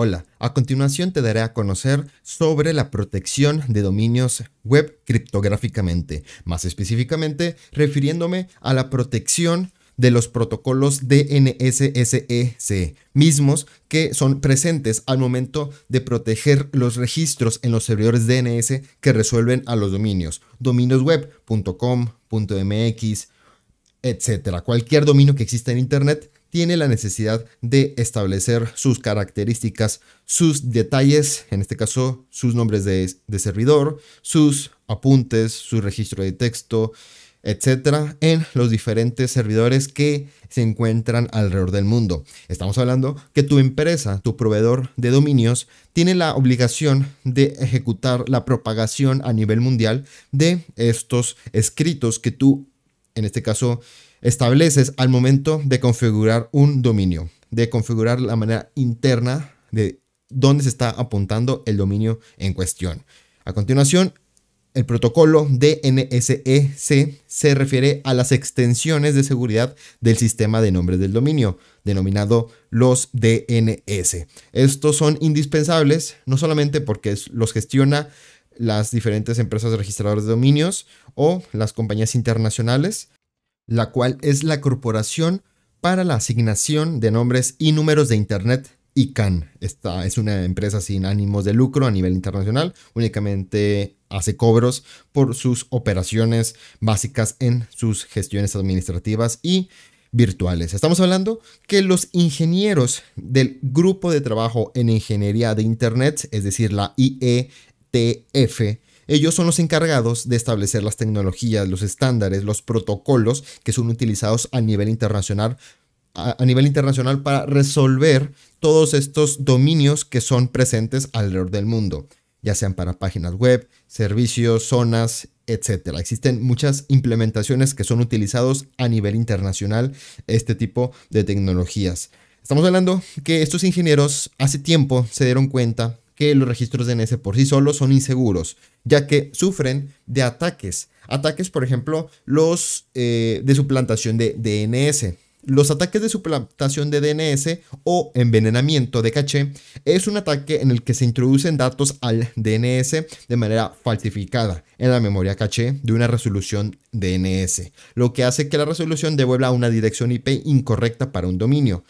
Hola, a continuación te daré a conocer sobre la protección de dominios web criptográficamente, más específicamente refiriéndome a la protección de los protocolos DNSSEC, mismos que son presentes al momento de proteger los registros en los servidores DNS que resuelven a los dominios, dominiosweb.com.mx, etc. Cualquier dominio que exista en Internet tiene la necesidad de establecer sus características, sus detalles, en este caso sus nombres de, servidor, sus apuntes, su registro de texto, etcétera, en los diferentes servidores que se encuentran alrededor del mundo. Estamos hablando que tu empresa, tu proveedor de dominios, tiene la obligación de ejecutar la propagación a nivel mundial de estos escritos que tú, en este caso, estableces al momento de configurar un dominio, de configurar la manera interna de dónde se está apuntando el dominio en cuestión. A continuación, el protocolo DNSEC se refiere a las extensiones de seguridad del sistema de nombres del dominio, denominado los DNS. Estos son indispensables no solamente porque los gestiona las diferentes empresas registradoras de dominios o las compañías internacionales, la cual es la Corporación para la Asignación de Nombres y Números de Internet, ICANN. Esta es una empresa sin ánimos de lucro a nivel internacional, únicamente hace cobros por sus operaciones básicas en sus gestiones administrativas y virtuales. Estamos hablando que los ingenieros del grupo de trabajo en ingeniería de Internet, es decir, la IETF, ellos son los encargados de establecer las tecnologías, los estándares, los protocolos que son utilizados a nivel internacional a nivel internacional para resolver todos estos dominios que son presentes alrededor del mundo, ya sean para páginas web, servicios, zonas, etc. Existen muchas implementaciones que son utilizados a nivel internacional este tipo de tecnologías. Estamos hablando que estos ingenieros hace tiempo se dieron cuenta que los registros DNS por sí solos son inseguros, ya que sufren de ataques. Ataques, por ejemplo, los eh, de suplantación de DNS. Los ataques de suplantación de DNS o envenenamiento de caché es un ataque en el que se introducen datos al DNS de manera falsificada en la memoria caché de una resolución DNS, lo que hace que la resolución devuelva una dirección IP incorrecta para un dominio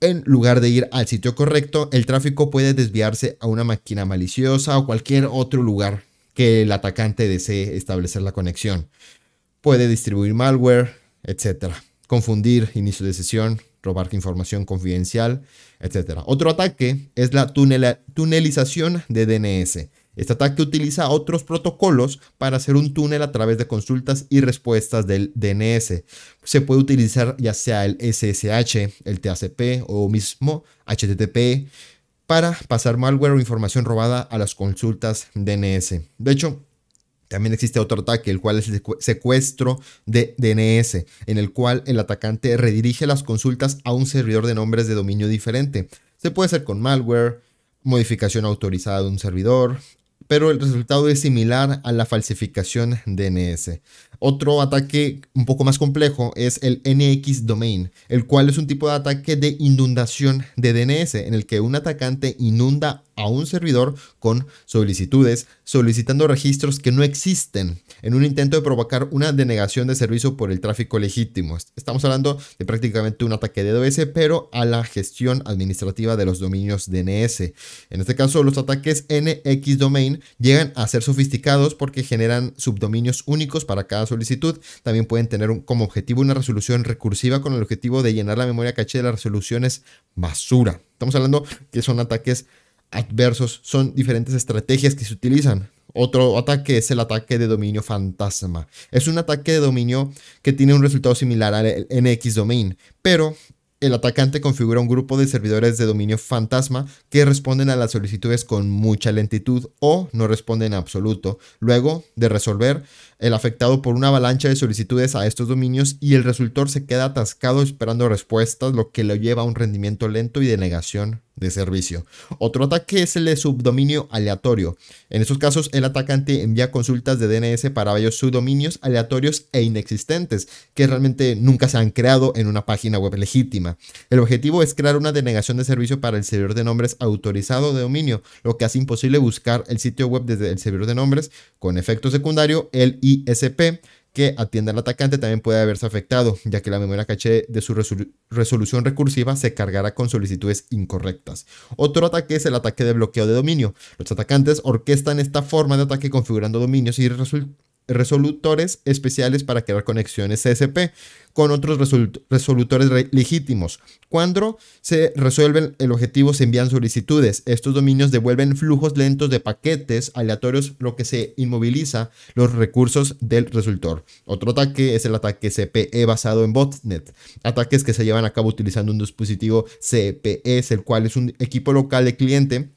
en lugar de ir al sitio correcto, el tráfico puede desviarse a una máquina maliciosa o cualquier otro lugar que el atacante desee establecer la conexión. Puede distribuir malware, etc. Confundir inicio de sesión, robar información confidencial, etc. Otro ataque es la tunelización de DNS. Este ataque utiliza otros protocolos para hacer un túnel a través de consultas y respuestas del DNS. Se puede utilizar ya sea el SSH, el TCP o mismo HTTP para pasar malware o información robada a las consultas DNS. De hecho, también existe otro ataque, el cual es el secuestro de DNS, en el cual el atacante redirige las consultas a un servidor de nombres de dominio diferente. Se puede hacer con malware, modificación autorizada de un servidor, pero el resultado es similar a la falsificación DNS. Otro ataque un poco más complejo es el NX Domain, el cual es un tipo de ataque de inundación de DNS en el que un atacante inunda a un servidor con solicitudes, solicitando registros que no existen en un intento de provocar una denegación de servicio por el tráfico legítimo. Estamos hablando de prácticamente un ataque de DOS, pero a la gestión administrativa de los dominios DNS. En este caso, los ataques NX domain llegan a ser sofisticados porque generan subdominios únicos para cada solicitud. También pueden tener como objetivo una resolución recursiva con el objetivo de llenar la memoria caché de las resoluciones basura. Estamos hablando que son ataques adversos son diferentes estrategias que se utilizan. Otro ataque es el ataque de dominio fantasma. Es un ataque de dominio que tiene un resultado similar al NX domain, pero el atacante configura un grupo de servidores de dominio fantasma que responden a las solicitudes con mucha lentitud o no responden en absoluto. Luego de resolver, el afectado por una avalancha de solicitudes a estos dominios y el resultor se queda atascado esperando respuestas, lo que lo lleva a un rendimiento lento y de negación de servicio. Otro ataque es el de subdominio aleatorio. En estos casos, el atacante envía consultas de DNS para varios subdominios aleatorios e inexistentes, que realmente nunca se han creado en una página web legítima. El objetivo es crear una denegación de servicio para el servidor de nombres autorizado de dominio, lo que hace imposible buscar el sitio web desde el servidor de nombres. Con efecto secundario, el ISP que atienda al atacante también puede haberse afectado, ya que la memoria caché de su resolución recursiva se cargará con solicitudes incorrectas. Otro ataque es el ataque de bloqueo de dominio. Los atacantes orquestan esta forma de ataque configurando dominios y, resolutores especiales para crear conexiones CSP con otros resolutores legítimos. Cuando se resuelven el objetivo, se envían solicitudes. Estos dominios devuelven flujos lentos de paquetes aleatorios, lo que se inmoviliza los recursos del resultor. Otro ataque es el ataque CPE basado en botnet, ataques que se llevan a cabo utilizando un dispositivo CPS, e, el cual es un equipo local de cliente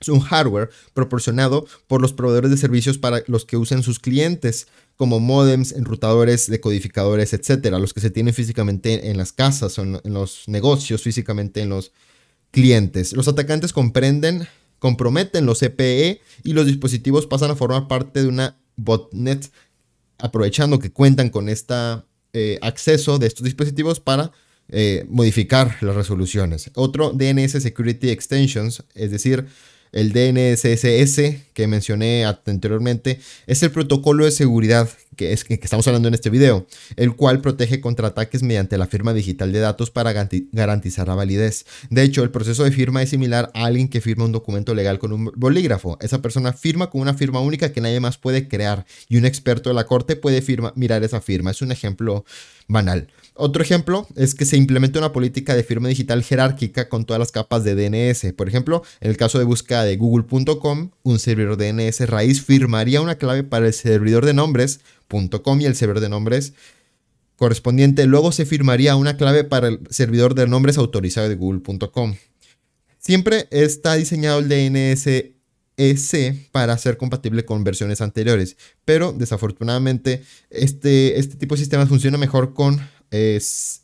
es un hardware proporcionado por los proveedores de servicios para los que usen sus clientes, como modems, enrutadores, decodificadores, etcétera, los que se tienen físicamente en las casas o en, los negocios, físicamente en los clientes. Los atacantes comprenden, comprometen los CPE y los dispositivos pasan a formar parte de una botnet, aprovechando que cuentan con este acceso de estos dispositivos para eh, modificar las resoluciones. Otro DNS Security Extensions, es decir, el DNSSS que mencioné anteriormente es el protocolo de seguridad que, estamos hablando en este video, el cual protege contra ataques mediante la firma digital de datos para garantizar la validez. De hecho, el proceso de firma es similar a alguien que firma un documento legal con un bolígrafo. Esa persona firma con una firma única que nadie más puede crear y un experto de la corte puede mirar esa firma. Es un ejemplo banal. Otro ejemplo es que se implemente una política de firma digital jerárquica con todas las capas de DNS. Por ejemplo, en el caso de búsqueda de google.com, un servidor DNS raíz firmaría una clave para el servidor de nombres.com y el servidor de nombres correspondiente. Luego se firmaría una clave para el servidor de nombres autorizado de google.com. Siempre está diseñado el DNS e para ser compatible con versiones anteriores, pero desafortunadamente este, este tipo de sistemas funciona mejor con es,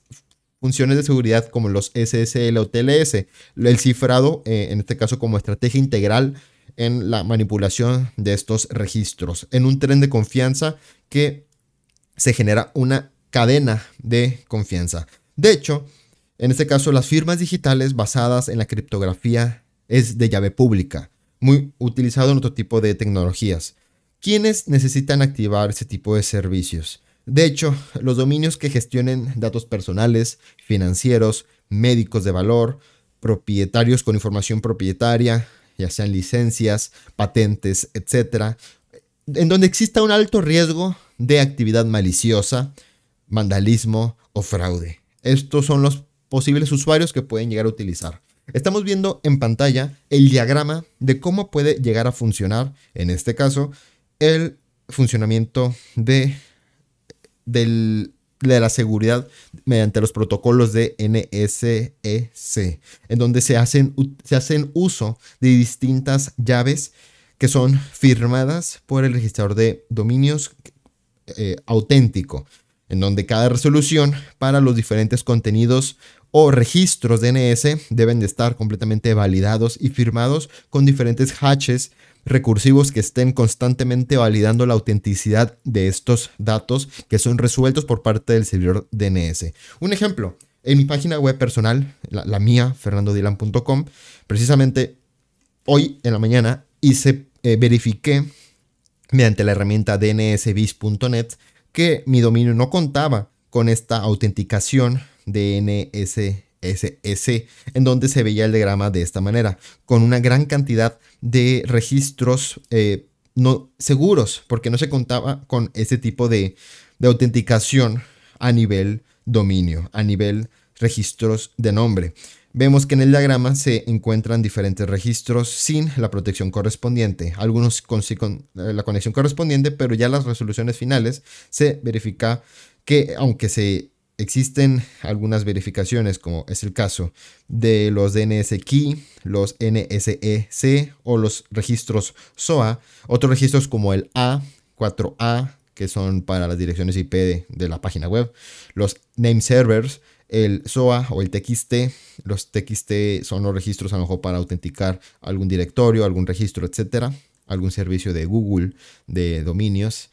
funciones de seguridad como los SSL o TLS, el cifrado, eh, en este caso como estrategia integral en la manipulación de estos registros, en un tren de confianza que se genera una cadena de confianza. De hecho, en este caso, las firmas digitales basadas en la criptografía es de llave pública, muy utilizado en otro tipo de tecnologías. quienes necesitan activar ese tipo de servicios? De hecho, los dominios que gestionen datos personales, financieros, médicos de valor, propietarios con información propietaria, ya sean licencias, patentes, etc., en donde exista un alto riesgo de actividad maliciosa, vandalismo o fraude. Estos son los posibles usuarios que pueden llegar a utilizar. Estamos viendo en pantalla el diagrama de cómo puede llegar a funcionar, en este caso, el funcionamiento de de la seguridad mediante los protocolos de NSEC, en donde se hacen, se hacen uso de distintas llaves que son firmadas por el registrador de dominios eh, auténtico, en donde cada resolución para los diferentes contenidos o registros De NS e deben de estar completamente validados y firmados con diferentes hashes recursivos que estén constantemente validando la autenticidad de estos datos que son resueltos por parte del servidor DNS. Un ejemplo, en mi página web personal, la, mía, fernandodilan.com, precisamente hoy en la mañana hice, verifique eh, verifiqué mediante la herramienta dnsbis.net que mi dominio no contaba con esta autenticación DNS SS en donde se veía el diagrama de esta manera, con una gran cantidad de registros eh, no, seguros, porque no se contaba con ese tipo de, autenticación a nivel dominio, a nivel registros de nombre. Vemos que en el diagrama se encuentran diferentes registros sin la protección correspondiente, algunos con, con eh, la conexión correspondiente, pero ya las resoluciones finales se verifica que aunque se Existen algunas verificaciones, como es el caso de los DNS Key, los NSEC o los registros SOA, otros registros como el A, 4A, que son para las direcciones IP de, la página web, los name servers, el SOA o el TXT. Los TXT son los registros a lo mejor para autenticar algún directorio, algún registro, etcétera, algún servicio de Google de dominios.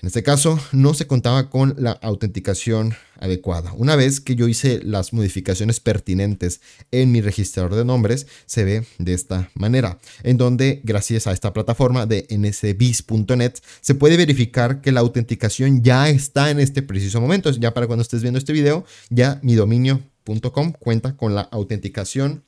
En este caso, no se contaba con la autenticación adecuada. Una vez que yo hice las modificaciones pertinentes en mi registrador de nombres, se ve de esta manera, en donde gracias a esta plataforma de nsbis.net se puede verificar que la autenticación ya está en este preciso momento. Ya para cuando estés viendo este video, ya mi dominio.com cuenta con la autenticación,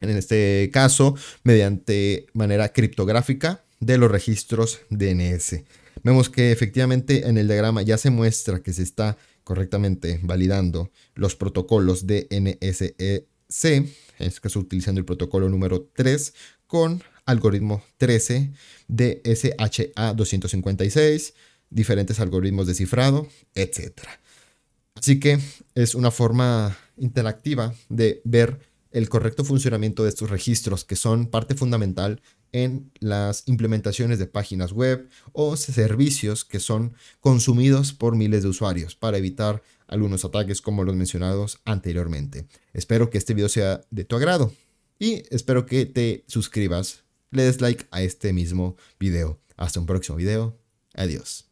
en este caso, mediante manera criptográfica de los registros DNS vemos que efectivamente en el diagrama ya se muestra que se está correctamente validando los protocolos de NSEC, en este caso utilizando el protocolo número 3 con algoritmo 13 de SHA-256, diferentes algoritmos de cifrado, etc. Así que es una forma interactiva de ver el correcto funcionamiento de estos registros que son parte fundamental en las implementaciones de páginas web o servicios que son consumidos por miles de usuarios para evitar algunos ataques como los mencionados anteriormente. Espero que este video sea de tu agrado y espero que te suscribas, le des like a este mismo video. Hasta un próximo video. Adiós.